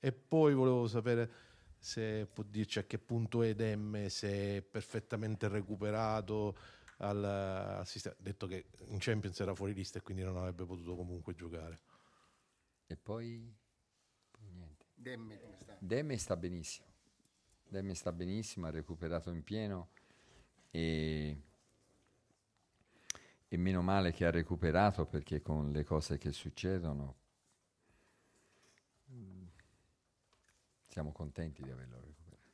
E poi volevo sapere se può dirci a che punto è Demme, se è perfettamente recuperato al, al sistema, detto che in Champions era fuori lista e quindi non avrebbe potuto comunque giocare. E poi, poi niente. Demme, sta? Demme sta benissimo. Demme sta benissimo, ha recuperato in pieno e, e meno male che ha recuperato perché con le cose che succedono siamo contenti di averlo recuperato.